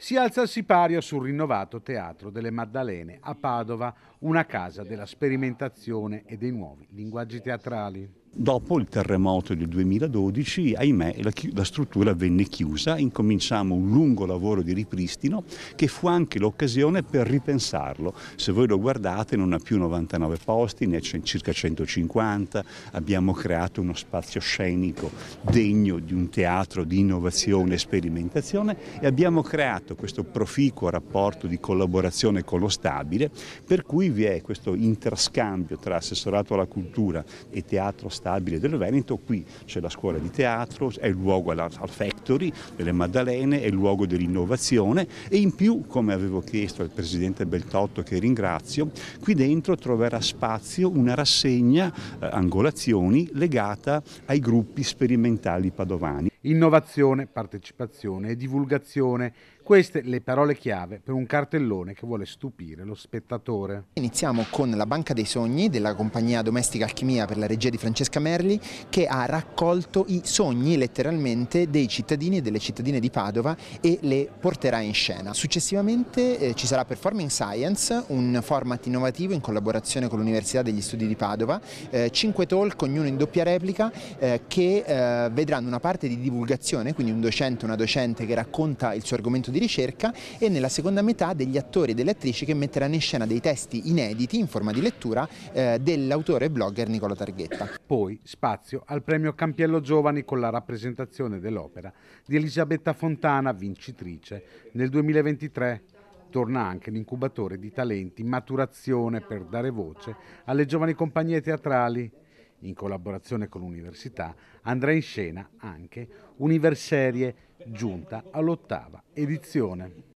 si alza al sipario sul rinnovato Teatro delle Maddalene a Padova, una casa della sperimentazione e dei nuovi linguaggi teatrali. Dopo il terremoto del 2012, ahimè, la, la struttura venne chiusa, incominciamo un lungo lavoro di ripristino che fu anche l'occasione per ripensarlo. Se voi lo guardate non ha più 99 posti, ne ha circa 150, abbiamo creato uno spazio scenico degno di un teatro di innovazione e sperimentazione e abbiamo creato questo proficuo rapporto di collaborazione con lo stabile per cui vi è questo interscambio tra assessorato alla cultura e teatro stabile stabile del Veneto, qui c'è la scuola di teatro, è il luogo all'Art Factory delle Maddalene, è il luogo dell'innovazione e in più, come avevo chiesto al Presidente Beltotto che ringrazio, qui dentro troverà spazio una rassegna, eh, angolazioni, legata ai gruppi sperimentali padovani. Innovazione, partecipazione e divulgazione queste le parole chiave per un cartellone che vuole stupire lo spettatore. Iniziamo con la Banca dei Sogni della compagnia domestica Alchimia per la regia di Francesca Merli che ha raccolto i sogni letteralmente dei cittadini e delle cittadine di Padova e le porterà in scena. Successivamente eh, ci sarà Performing Science, un format innovativo in collaborazione con l'Università degli Studi di Padova, eh, cinque talk, ognuno in doppia replica, eh, che eh, vedranno una parte di divulgazione, quindi un docente, una docente che racconta il suo argomento di di ricerca e nella seconda metà degli attori e delle attrici che metteranno in scena dei testi inediti in forma di lettura eh, dell'autore e blogger Nicola Targhetta. Poi spazio al premio Campiello Giovani con la rappresentazione dell'opera di Elisabetta Fontana, vincitrice nel 2023 torna anche l'incubatore di talenti maturazione per dare voce alle giovani compagnie teatrali in collaborazione con l'università, andrà in scena anche Universerie, giunta all'ottava edizione.